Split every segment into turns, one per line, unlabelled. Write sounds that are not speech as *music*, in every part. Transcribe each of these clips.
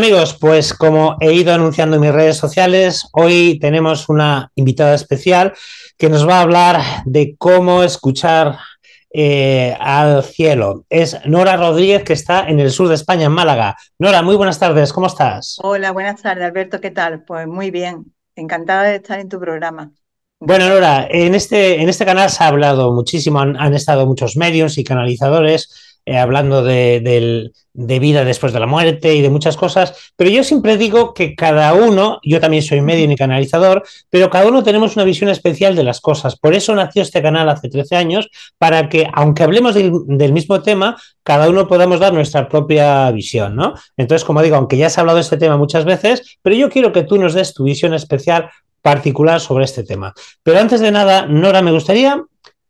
amigos? Pues como he ido anunciando en mis redes sociales, hoy tenemos una invitada especial que nos va a hablar de cómo escuchar eh, al cielo. Es Nora Rodríguez, que está en el sur de España, en Málaga. Nora, muy buenas tardes, ¿cómo estás?
Hola, buenas tardes, Alberto, ¿qué tal? Pues muy bien, encantada de estar en tu programa.
Bueno, Nora, en este, en este canal se ha hablado muchísimo, han, han estado muchos medios y canalizadores eh, hablando de, vida después de la muerte y de muchas cosas, pero yo siempre digo que cada uno, yo también soy medio y canalizador, pero cada uno tenemos una visión especial de las cosas. Por eso nació este canal hace 13 años, para que, aunque hablemos del, mismo tema, cada uno podamos dar nuestra propia visión, ¿no? Entonces, como digo, aunque ya has hablado de este tema muchas veces, pero yo quiero que tú nos des tu visión especial particular sobre este tema. Pero antes de nada, Nora, me gustaría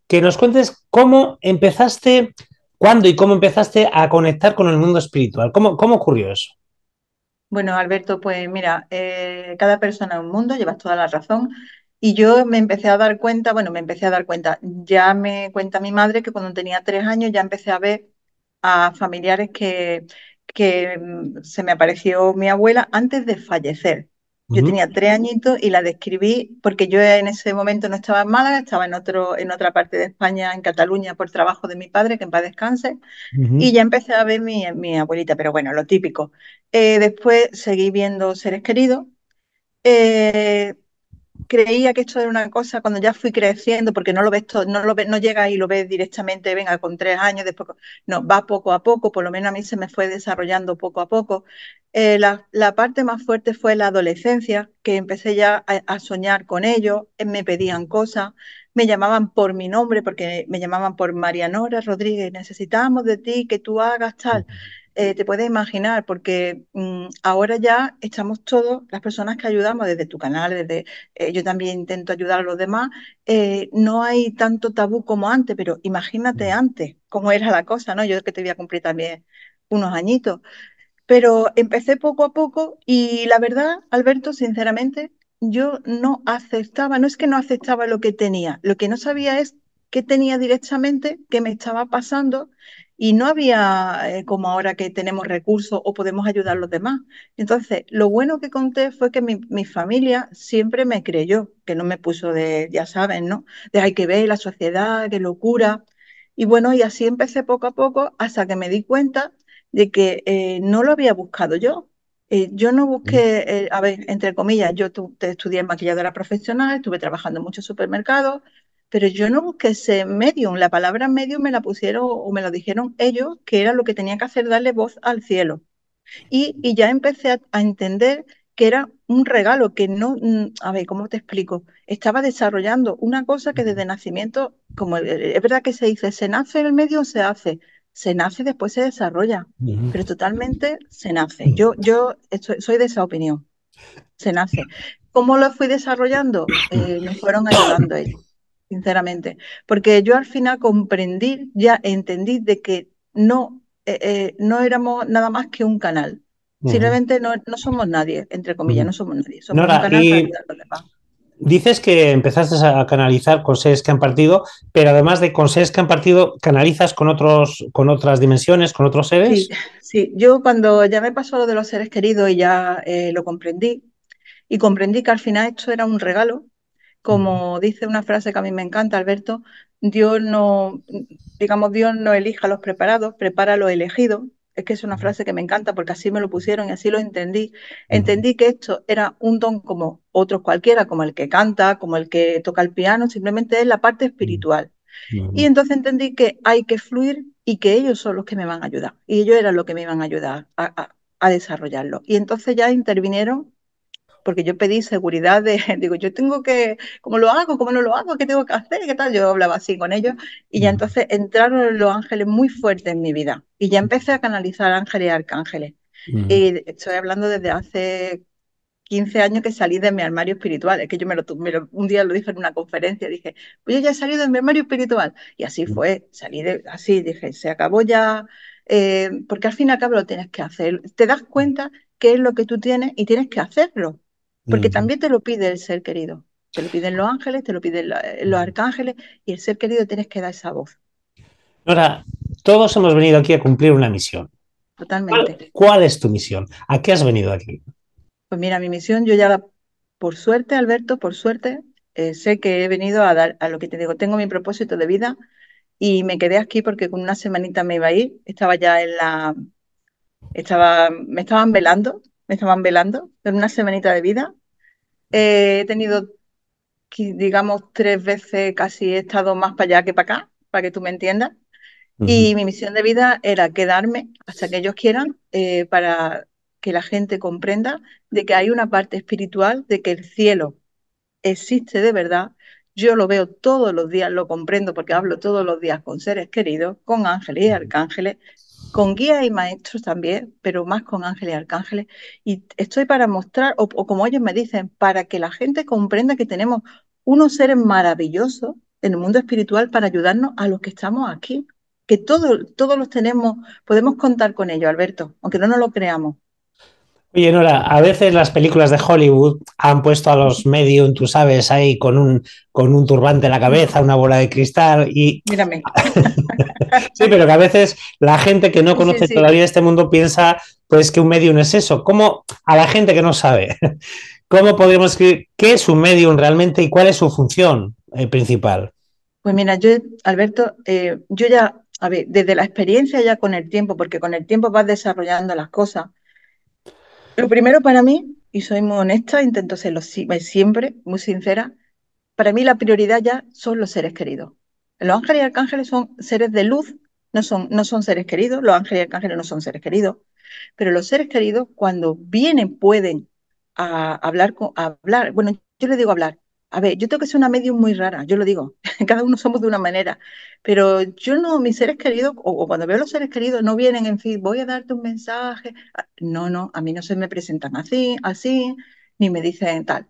que nos cuentes cómo empezaste ¿Cuándo y cómo empezaste a conectar con el mundo espiritual? ¿Cómo, ocurrió eso?
Bueno, Alberto, pues mira, eh, cada persona es un mundo, llevas toda la razón. Y yo me empecé a dar cuenta, bueno, me empecé a dar cuenta, ya me cuenta mi madre que cuando tenía tres años ya empecé a ver a familiares que, que mm, se me apareció mi abuela antes de fallecer. Yo tenía tres añitos y la describí porque yo en ese momento no estaba en Málaga, estaba en, otro, en otra parte de España, en Cataluña, por trabajo de mi padre, que en paz descanse, y ya empecé a ver mi, mi abuelita, pero bueno, lo típico. Eh, después seguí viendo seres queridos. Eh, creía que esto era una cosa cuando ya fui creciendo, porque no lo ves no lo ves, no llegas y lo ves directamente, venga, con tres años, después no, va poco a poco, por lo menos a mí se me fue desarrollando poco a poco. Eh, la, parte más fuerte fue la adolescencia, que empecé ya a, soñar con ellos, eh, me pedían cosas, me llamaban por mi nombre, porque me llamaban por Marianora Rodríguez, necesitamos de ti que tú hagas tal. Eh, te puedes imaginar, porque mm, ahora ya estamos todos, las personas que ayudamos desde tu canal, desde eh, yo también intento ayudar a los demás, eh, no hay tanto tabú como antes, pero imagínate mm. antes cómo era la cosa, ¿no? Yo que te voy a cumplir también unos añitos. Pero empecé poco a poco y la verdad, Alberto, sinceramente, yo no aceptaba, no es que no aceptaba lo que tenía, lo que no sabía es qué tenía directamente, qué me estaba pasando y no había eh, como ahora que tenemos recursos o podemos ayudar a los demás. Entonces, lo bueno que conté fue que mi, familia siempre me creyó, que no me puso de, ya saben, ¿no? De hay que ver la sociedad, qué locura. Y bueno, y así empecé poco a poco hasta que me di cuenta de que eh, no lo había buscado yo. Eh, yo no mm. busqué, a ver, entre comillas, yo te estudié maquilladora profesional, estuve trabajando en muchos supermercados, pero yo no busqué ese medium. La palabra medium me la pusieron o me la dijeron ellos, que era lo que tenía que hacer darle voz al cielo. Y, ya empecé a, entender que era un regalo, que no, mm, a ver, ¿cómo te explico? Estaba desarrollando una cosa que desde nacimiento, como eh, eh, es verdad que se dice, se nace el medium, se hace, se nace después se desarrolla, pero totalmente se nace. Mm. Yo, yo estoy, soy de esa opinión, se nace. ¿Cómo lo fui desarrollando? Eh, me fueron ayudando ellos sinceramente, porque yo al final comprendí, ya entendí de que no, eh, eh, no éramos nada más que un canal. Simplemente no, somos nadie, entre comillas, no somos nadie.
Dices que empezaste a canalizar con seres que han partido, pero además de con seres que han partido, ¿canalizas con otros, con otras dimensiones, con otros seres? Sí,
yo cuando ya me pasó lo de los seres queridos y ya eh, lo comprendí, y comprendí que al final esto era un regalo como dice una frase que a mí me encanta, Alberto, Dios no, digamos, Dios no elija a los preparados, prepara a los elegidos. Es que es una frase que me encanta porque así me lo pusieron y así lo entendí. Entendí que esto era un don como otros cualquiera, como el que canta, como el que toca el piano, simplemente es la parte espiritual. Y entonces entendí que hay que fluir y que ellos son los que me van a ayudar. Y ellos eran los que me iban a ayudar a desarrollarlo. Y entonces ya intervinieron porque yo pedí seguridad de, *laughs* digo, yo tengo que, ¿cómo lo hago? ¿Cómo no lo hago? ¿Qué tengo que hacer? ¿Qué tal? Yo hablaba así con ellos y ya entonces entraron los ángeles muy fuertes en mi vida y ya empecé a canalizar ángeles y arcángeles. Y estoy hablando desde hace 15 años que salí de mi armario espiritual. Es que yo me lo, un día lo dije en una conferencia, dije, pues yo ya he salido de mi armario espiritual. Y así fue, salí de, así, dije, se acabó ya, eh, porque al fin y al cabo lo tienes que hacer. Te das cuenta qué es lo que tú tienes y tienes que hacerlo. Porque mm. también te lo pide el ser querido. Te lo piden los ángeles, te lo piden eh, los mm. arcángeles y el ser querido tienes que dar esa voz.
Nora, todos hemos venido aquí a cumplir una misión.
Totalmente.
¿Cuál, es tu misión? ¿A qué has venido aquí?
Pues mira, mi misión, yo ya por suerte, Alberto, por suerte, eh, sé que he venido a dar a lo que te digo, tengo mi propósito de vida y me quedé aquí porque con una semanita me iba a ir, estaba ya en la, estaba, me estaban velando, me estaban velando, en una semanita de vida he tenido, digamos, tres veces casi he estado más para allá que para acá, para que tú me entiendas. Y mi misión de vida era quedarme hasta que ellos quieran eh, para que la gente comprenda de que hay una parte espiritual, de que el cielo existe de verdad. Yo lo veo todos los días, lo comprendo porque hablo todos los días con seres queridos, con ángeles y arcángeles, con guías y maestros también, pero más con ángeles y arcángeles. Y estoy para mostrar, o, como ellos me dicen, para que la gente comprenda que tenemos unos seres maravillosos en el mundo espiritual para ayudarnos a los que estamos aquí. Que todos, todos los tenemos, podemos contar con ellos, Alberto, aunque no nos lo creamos.
Oye, Nora, a veces las películas de Hollywood han puesto a los medium, tú sabes, ahí con un, con un turbante en la cabeza, una bola de cristal y...
Mírame. *laughs*
sí, pero que a veces la gente que no conoce todavía este mundo piensa pues que un medium es eso. ¿Cómo, a la gente que no sabe, *laughs* cómo podemos escribir qué es un medium realmente y cuál es su función eh, principal?
Pues mira, yo, Alberto, eh, yo ya, a ver, desde la experiencia ya con el tiempo, porque con el tiempo vas desarrollando las cosas, lo primero para mí, y soy muy honesta, intento serlo eh, siempre, muy sincera, para mí la prioridad ya son los seres queridos. Los ángeles y arcángeles son seres de luz, no son, no son seres queridos, los ángeles y arcángeles no son seres queridos, pero los seres queridos cuando vienen pueden a ah, hablar, con, hablar, bueno, yo le digo hablar, a ver, yo tengo que ser una medium muy rara, yo lo digo, *laughs* cada uno somos de una manera, pero yo no, mis seres queridos, o, cuando veo a los seres queridos, no vienen, en fin, voy a darte un mensaje, ah, no, no, a mí no se me presentan así, así, ni me dicen tal.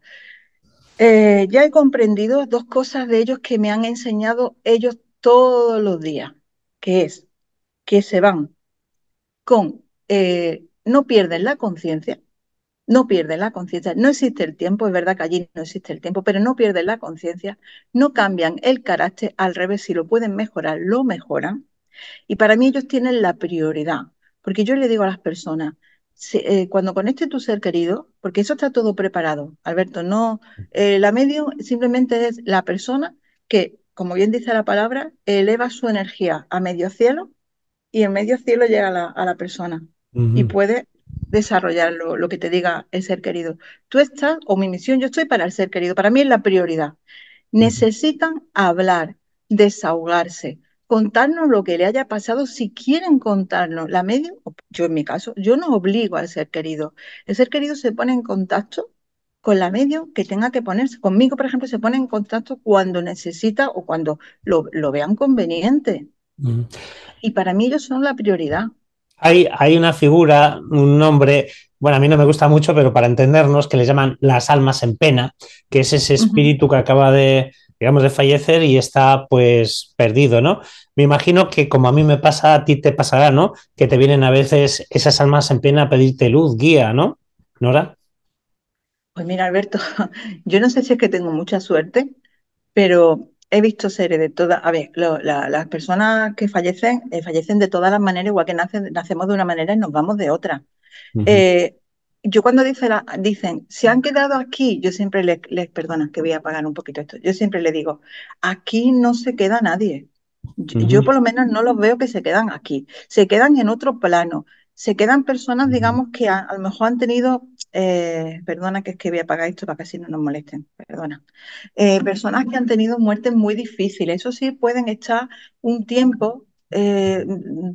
Eh, ya he comprendido dos cosas de ellos que me han enseñado ellos todos los días, que es que se van con, eh, no pierden la conciencia, no pierden la conciencia, no existe el tiempo, es verdad que allí no existe el tiempo, pero no pierden la conciencia, no cambian el carácter, al revés, si lo pueden mejorar, lo mejoran. Y para mí ellos tienen la prioridad, porque yo le digo a las personas, eh, cuando conecte tu ser querido, porque eso está todo preparado, Alberto, no, eh, la medio simplemente es la persona que, como bien dice la palabra, eleva su energía a medio cielo y en medio cielo llega a la persona y puede desarrollar lo, que te diga el ser querido. Tú estás, o mi misión, yo estoy para el ser querido, para mí es la prioridad. Necesitan hablar, desahogarse, contarnos lo que le haya pasado si quieren contarnos. La medio yo en mi caso, yo no obligo al ser querido. El ser querido se pone en contacto con la medio que tenga que ponerse. Conmigo, por ejemplo, se pone en contacto cuando necesita o cuando lo, vean conveniente. Y para mí ellos son la prioridad.
Hay, una figura, un nombre bueno, a mí no me gusta mucho, pero para entendernos, que le llaman las almas en pena, que es ese espíritu que acaba de, digamos, de fallecer y está pues perdido, ¿no? Me imagino que como a mí me pasa, a ti te pasará, ¿no? Que te vienen a veces esas almas en pena a pedirte luz, guía, ¿no? Nora.
Pues mira, Alberto, *laughs* yo no sé si es que tengo mucha suerte, pero he visto seres de todas, a ver, las personas que fallecen, eh, fallecen de todas las maneras, igual que nacen, nacemos de una manera y nos vamos de otra. Eh, yo cuando dicen, se han quedado aquí, yo siempre les, perdona que voy a apagar un poquito esto, yo siempre les digo, aquí no se queda nadie. Yo, por lo menos no los veo que se quedan aquí, se quedan en otro plano, se quedan personas, digamos, que a, lo mejor han tenido eh, perdona que es que voy a apagar esto para que así no nos molesten, perdona, eh, personas que han tenido muertes muy difíciles, eso sí pueden estar un tiempo, eh,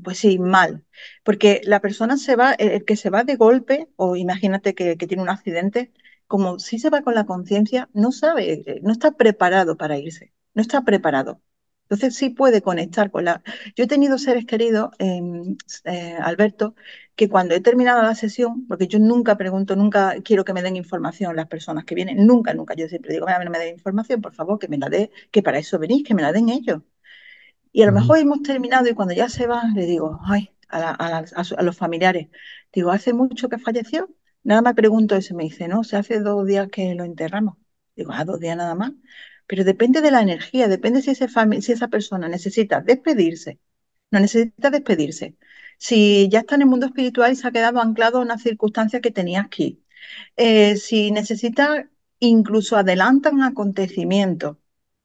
pues sí, mal, porque la persona se va, el que se va de golpe, o imagínate que, tiene un accidente, como si se va con la conciencia, no sabe, no está preparado para irse, no está preparado. Entonces sí puede conectar con la... Yo he tenido seres queridos, em, Alberto, que cuando he terminado la sesión, porque yo nunca pregunto, nunca quiero que me den información las personas que vienen, nunca, nunca, yo siempre digo, no me den información, por favor, que me la den que para eso venís, que me la den ellos. Y a lo mejor hemos terminado y cuando ya se van, le digo, ay, a, los familiares, digo, ¿hace mucho que falleció? Nada más pregunto eso, me dice, no, se hace dos días que lo enterramos. Digo, ah, dos días nada más. Pero depende de la energía, depende si, ese si esa persona necesita despedirse, no necesita despedirse, si ya está en el mundo espiritual y se ha quedado anclado a una circunstancia que tenía aquí. Eh, si necesita, incluso adelantan acontecimientos.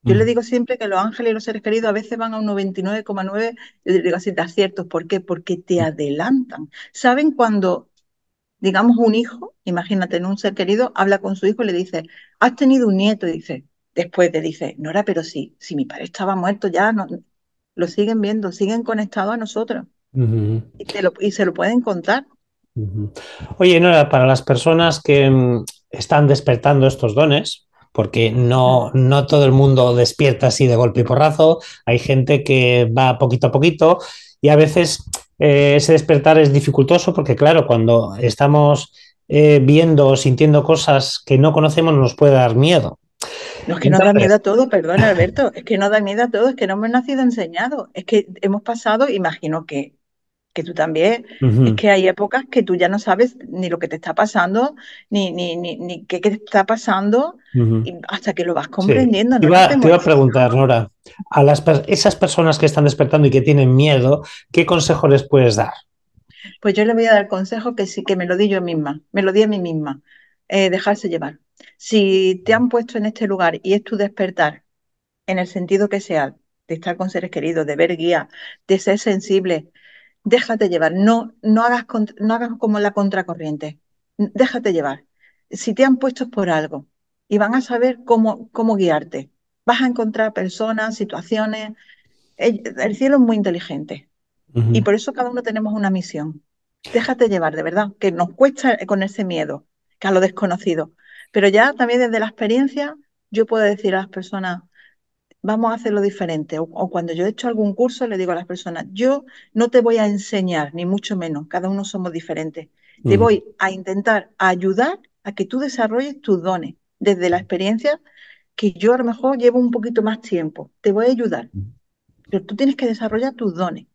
Yo le mm. digo siempre que los ángeles y los seres queridos a veces van a un 99,9, yo digo así, de aciertos. ¿Por qué? Porque te mm. adelantan. Saben cuando, digamos, un hijo, imagínate, en un ser querido, habla con su hijo y le dice, has tenido un nieto, y dice, después te dice, Nora, pero sí, si mi padre estaba muerto ya, no, lo siguen viendo, siguen conectados a nosotros
y,
se lo pueden contar.
Oye, Nora, para las personas que mm, están despertando estos dones, porque no, no todo el mundo despierta así de golpe y porrazo, hay gente que va poquito a poquito y a veces eh, ese despertar es dificultoso porque claro, cuando estamos eh, viendo o sintiendo cosas que no conocemos nos puede dar miedo. No, es que nos no da miedo a
todo, perdón Alberto, es que no da miedo a todo, es que no hemos nacido enseñado es que hemos pasado, imagino que que tú también,
es que hay
épocas que tú ya no sabes ni lo que te está pasando, ni, ni, ni, qué, te está pasando, hasta que lo vas comprendiendo. te, iba a
preguntar, Nora, a las, esas personas que están despertando y que tienen miedo, ¿qué consejo les puedes dar?
Pues yo les voy a dar consejo que sí, que me lo di yo misma, me lo di a mí misma, eh, dejarse llevar. Si te han puesto en este lugar y es tu despertar, en el sentido que sea, de estar con seres queridos, de ver guía, de ser sensible, déjate llevar, no, no, hagas, no hagas como la contracorriente, déjate llevar. Si te han puesto por algo y van a saber cómo, cómo guiarte. Vas a encontrar personas, situaciones. El, cielo es muy inteligente y por eso cada uno tenemos una misión. Déjate llevar, de verdad, que nos cuesta con ese miedo, que a lo desconocido. Pero ya también desde la experiencia yo puedo decir a las personas, vamos a hacerlo diferente. O, cuando yo he hecho algún curso, le digo a las personas, yo no te voy a enseñar, ni mucho menos, cada uno somos diferentes. Te voy a intentar ayudar a que tú desarrolles tus dones desde la experiencia que yo a lo mejor llevo un poquito más tiempo. Te voy a ayudar. Pero tú tienes que desarrollar tus dones.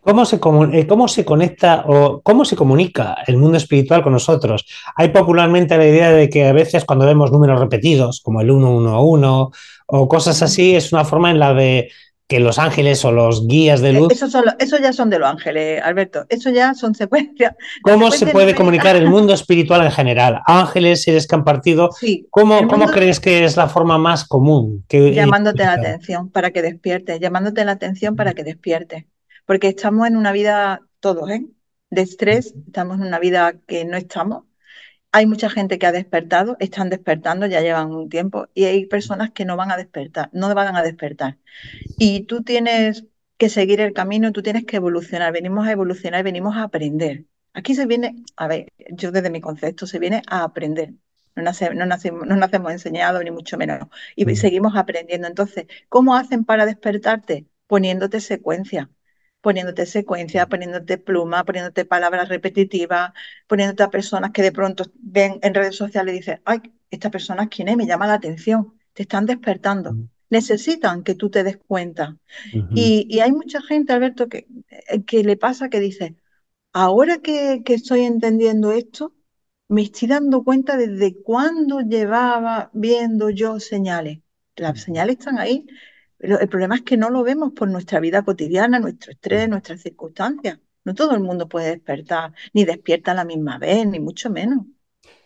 ¿Cómo se, eh, ¿Cómo se conecta o cómo se comunica el mundo espiritual con nosotros? Hay popularmente la idea de que a veces cuando vemos números repetidos, como el 111 o cosas así, es una forma en la de que los ángeles o los guías de eh, luz.
Eso, eso ya son de los ángeles, eh, Alberto. Eso ya son secuencias.
*laughs* ¿Cómo se puede comunicar el mundo *laughs* espiritual en general? Ángeles, seres que han partido. ¿Cómo, ¿cómo crees que es la forma más común? llamándote la
atención para que despierte. llamándote la atención para que despiertes porque estamos en una vida, todos, ¿eh? de estrés, estamos en una vida que no estamos. Hay mucha gente que ha despertado, están despertando, ya llevan un tiempo, y hay personas que no van a despertar, no van a despertar. Y tú tienes que seguir el camino, tú tienes que evolucionar, venimos a evolucionar, venimos a aprender. Aquí se viene, a ver, yo desde mi concepto, se viene a aprender. No, no, nacemos, no nacemos enseñados ni mucho menos. Y seguimos aprendiendo. Entonces, ¿cómo hacen para despertarte? Poniéndote secuencia poniéndote secuencia, poniéndote pluma, poniéndote palabras repetitivas, poniéndote a personas que de pronto ven en redes sociales y dicen, ay, esta persona es quién es, me llama la atención, te están despertando. Necesitan que tú te des cuenta. y, hay mucha gente, Alberto, que, eh, que le pasa que dice, ahora que, que estoy entendiendo esto, me estoy dando cuenta desde cuándo llevaba viendo yo señales. Las señales están ahí, el problema es que no lo vemos por nuestra vida cotidiana, nuestro estrés, nuestras circunstancias. No todo el mundo puede despertar, ni despierta a la misma vez, ni mucho menos.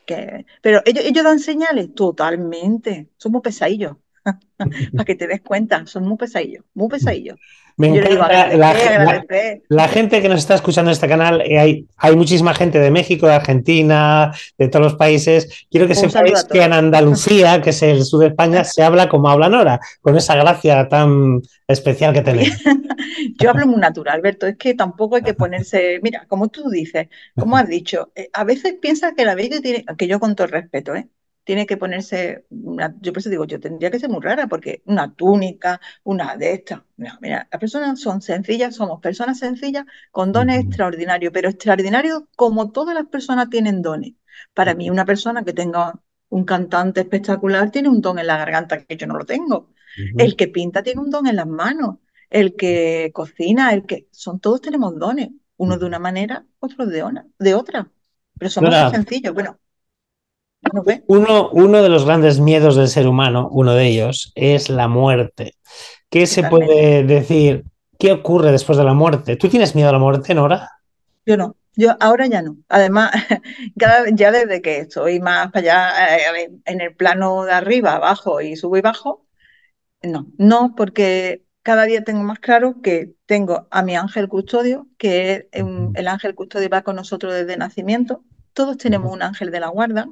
Que... Pero ellos, ellos dan señales totalmente. Somos pesadillos. *laughs* para que te des cuenta, son muy pesadillos, muy pesadillos.
la, gente que nos está escuchando en este canal, eh, hay, muchísima gente de México, de Argentina, de todos los países. Quiero que sepáis que en Andalucía, que es el sur de España, *laughs* se habla como habla Nora, con esa gracia tan especial que tenéis.
*laughs* Yo hablo muy natural, Alberto, es que tampoco hay que ponerse, mira, como tú dices, como has dicho, eh, a veces piensas que la vida tiene, que yo con todo respeto, ¿eh? tiene que ponerse, yo por eso digo, yo tendría que ser muy rara, porque una túnica, una de estas. mira, las personas son sencillas, somos personas sencillas con dones extraordinarios, pero extraordinarios como todas las personas tienen dones. Para mí, una persona que tenga un cantante espectacular tiene un don en la garganta que yo no lo tengo. El que pinta tiene un don en las manos. El que cocina, el que. Son todos tenemos dones. Uno de una manera, otros de, otra. Pero somos sencillos. Bueno,
uno, uno de los grandes miedos del ser humano, uno de ellos, es la muerte. ¿Qué se puede decir? ¿Qué ocurre después de la muerte? ¿Tú tienes miedo a la muerte, Nora?
Yo no. Yo ahora ya no. Además, *laughs* ya desde que estoy más para allá, eh, en el plano de arriba, abajo y subo y bajo, no, no, porque cada día tengo más claro que tengo a mi ángel custodio, que em, el ángel custodio va con nosotros desde nacimiento. Todos tenemos un ángel de la guarda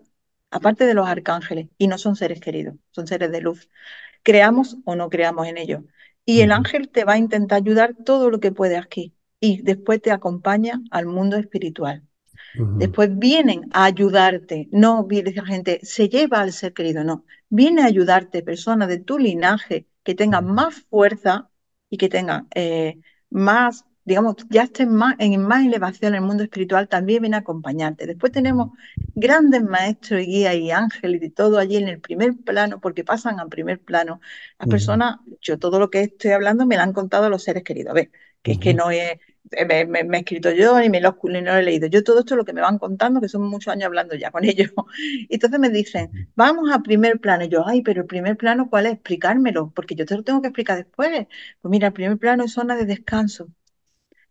aparte de los arcángeles, y no son seres queridos, son seres de luz. Creamos o no creamos en ellos. Y el ángel te va a intentar ayudar todo lo que puede aquí y después te acompaña al mundo espiritual. Después vienen a ayudarte, no la gente se lleva al ser querido, no, viene a ayudarte personas de tu linaje que tengan más fuerza y que tengan eh, más digamos, ya estén más, en más elevación en el mundo espiritual, también viene a acompañarte. Después tenemos grandes maestros y guías y ángeles de todo allí en el primer plano, porque pasan al primer plano. Las personas, yo todo lo que estoy hablando me lo han contado los seres queridos. A ver, que es que no es, eh, me, he escrito yo ni me lo, he leído. Yo todo esto lo que me van contando, que son muchos años hablando ya con *laughs* ellos. Entonces me dicen, vamos al primer plano. Y yo, ay, pero el primer plano, ¿cuál es? Explicármelo, porque yo te lo tengo que explicar después. Pues mira, el primer plano es zona de descanso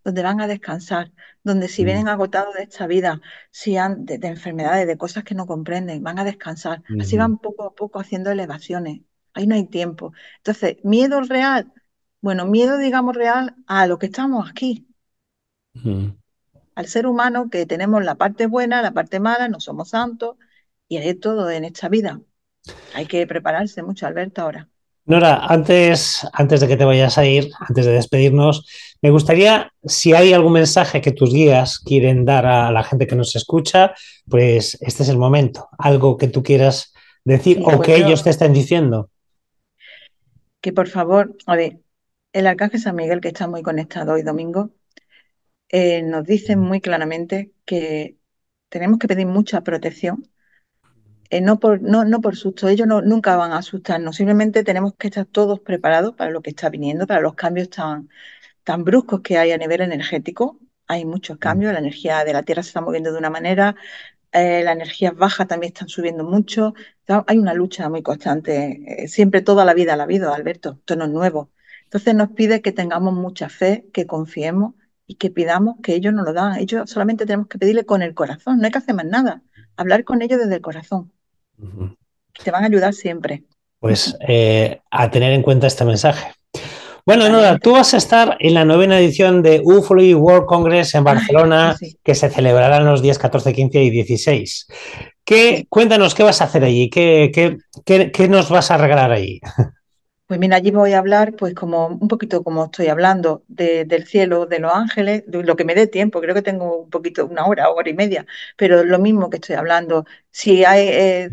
donde van a descansar, donde si mm. vienen agotados de esta vida, si han de, enfermedades, de cosas que no comprenden, van a descansar. Así van poco a poco haciendo elevaciones. Ahí no hay tiempo. Entonces, miedo real, bueno, miedo, digamos, real a lo que estamos aquí. Al ser humano que tenemos la parte buena, la parte mala, no somos santos, y hay todo en esta vida. Hay que prepararse mucho, Alberto, ahora.
Nora, antes, antes de que te vayas a ir, antes de despedirnos, me gustaría, si hay algún mensaje que tus guías quieren dar a la gente que nos escucha, pues este es el momento. Algo que tú quieras decir o pues que ellos te estén diciendo.
Que por favor, a ver, el Arcaje San Miguel, que está muy conectado hoy domingo, eh, nos dice mm. muy claramente que tenemos que pedir mucha protección eh, no, por, no, por susto, ellos nunca van a asustarnos, simplemente tenemos que estar todos preparados para lo que está viniendo, para los cambios tan, tan bruscos que hay a nivel energético. Hay muchos mm. cambios, la energía de la Tierra se está moviendo de una manera, eh, las energías bajas también están subiendo mucho. Hay una lucha muy constante, eh, siempre toda la vida la ha habido, Alberto, esto no nuevo. Entonces nos pide que tengamos mucha fe, que confiemos y que pidamos que ellos nos lo dan. Ellos solamente tenemos que pedirle con el corazón, no hay que hacer más nada, hablar con ellos desde el corazón. Te van a ayudar siempre.
Pues eh, a tener en cuenta este mensaje. Bueno, Nora, tú vas a estar en la novena edición de UFOLOGY World Congress en ah, Barcelona, que se celebrará en los días 14, 15 y 16. ¿Qué, cuéntanos, ¿qué vas a hacer allí? ¿Qué, qué, qué, nos vas a regalar ahí?
Pues mira, allí voy a hablar, pues como un poquito como estoy hablando, del cielo, de los ángeles, lo que me dé tiempo, creo que tengo un poquito, una hora, hora y media, pero lo mismo que estoy hablando. Si hay eh,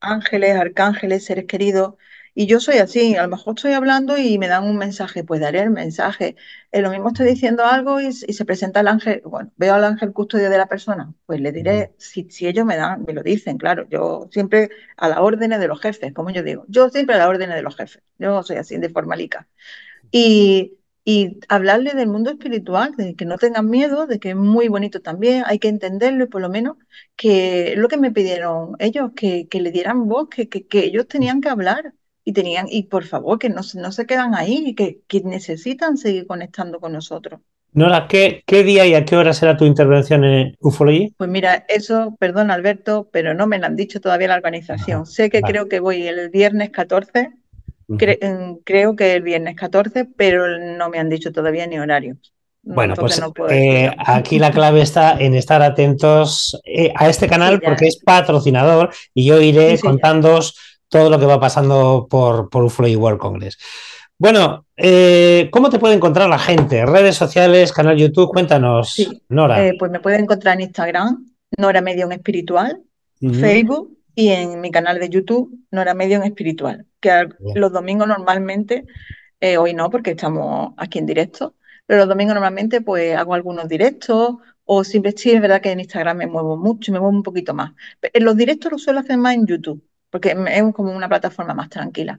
ángeles, arcángeles, seres queridos, y yo soy así, a lo mejor estoy hablando y me dan un mensaje, pues daré el mensaje. Eh, lo mismo estoy diciendo algo y, se presenta el ángel, bueno, veo al ángel custodio de la persona, pues le diré, si, ellos me dan, me lo dicen, claro, yo siempre a la orden de los jefes, como yo digo, yo siempre a la orden de los jefes, yo soy así de formalica. Y, y hablarle del mundo espiritual, de que no tengan miedo, de que es muy bonito también, hay que entenderlo y por lo menos que lo que me pidieron ellos, que, que le dieran voz, que, que ellos tenían que hablar y tenían, y por favor, que no, no se quedan ahí y que, necesitan seguir conectando con nosotros.
Nora, ¿qué, ¿qué día y a qué hora será tu intervención en Ufoli?
Pues mira, eso, perdón Alberto, pero no me lo han dicho todavía la organización. sé que creo que voy el viernes 14, mm, creo que el viernes 14, pero no me han dicho todavía ni horario.
Mm, bueno, pues eh, aquí la clave está en estar atentos eh, a este canal porque es patrocinador y yo iré contando todo lo que va pasando por, por UFLO y World Congress. Bueno, eh, ¿cómo te puede encontrar la gente? Redes sociales, canal YouTube, cuéntanos, sí. Nora. Eh,
pues me puede encontrar en Instagram, Nora Medium Espiritual,
Facebook
y en mi canal de YouTube, Nora Medium Espiritual, que los domingos normalmente, eh, hoy no porque estamos aquí en directo, pero los domingos normalmente pues hago algunos directos o siempre sí es verdad que en Instagram me muevo mucho, me muevo un poquito más. En los directos los suelo hacer más en YouTube porque es como una plataforma más tranquila.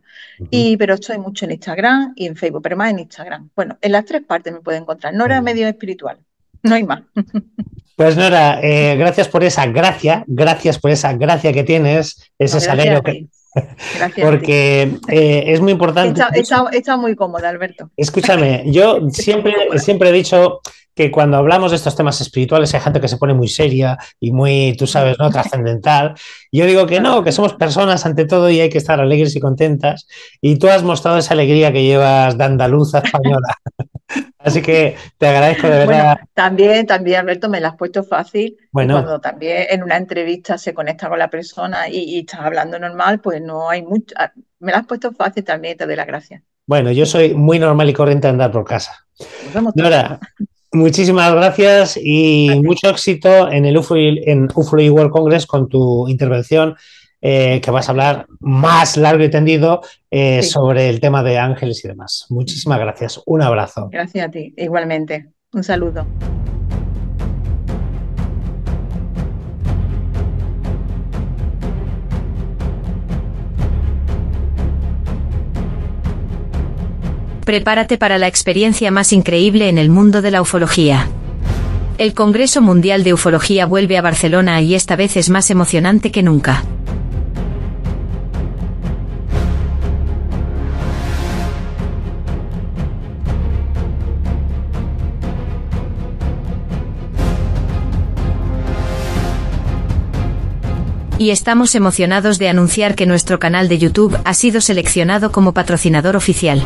y, pero estoy mucho en Instagram y en Facebook, pero más en Instagram. Bueno, en las tres partes me puede encontrar. Nora Medio Espiritual, no hay más. *laughs*
Pues Nora, eh, gracias por esa gracia, gracias por esa gracia que tienes, ese salario que, porque eh, es muy importante.
He muy cómoda, Alberto.
Escúchame, yo siempre, siempre he dicho que cuando hablamos de estos temas espirituales hay gente que se pone muy seria y muy, tú sabes, ¿no? trascendental. Yo digo que no, que somos personas ante todo y hay que estar alegres y contentas. Y tú has mostrado esa alegría que llevas de andaluza española. Así que te agradezco de verdad.
también, también, Alberto, me la has puesto fácil. Bueno. Cuando también en una entrevista se conecta con la persona y, estás hablando normal, pues no hay mucho. Ah, me la has puesto fácil también, te doy la gracia.
Bueno, yo soy muy normal y corriente a andar por casa. Pues Nora, muchísimas gracias y mucho éxito en el UFO, en World Congress con tu intervención eh, que vas a hablar más largo y tendido eh, sobre el tema de ángeles y demás. Muchísimas gracias. Un abrazo.
Gracias a ti. Igualmente. Un saludo. Prepárate para la experiencia más increíble en el mundo de la ufología. El Congreso Mundial de Ufología vuelve a Barcelona y esta vez es más emocionante que nunca. y estamos emocionados de anunciar que nuestro canal de YouTube ha sido seleccionado como patrocinador oficial.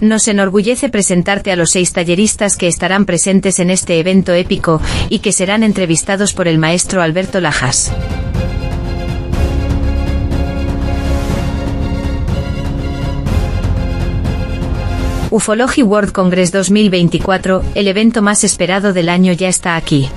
Nos enorgullece presentarte a los seis talleristas que estarán presentes en este evento épico y que serán entrevistados por el maestro Alberto Lajas. Ufology World Congress 2024, el evento más esperado del año ya está aquí.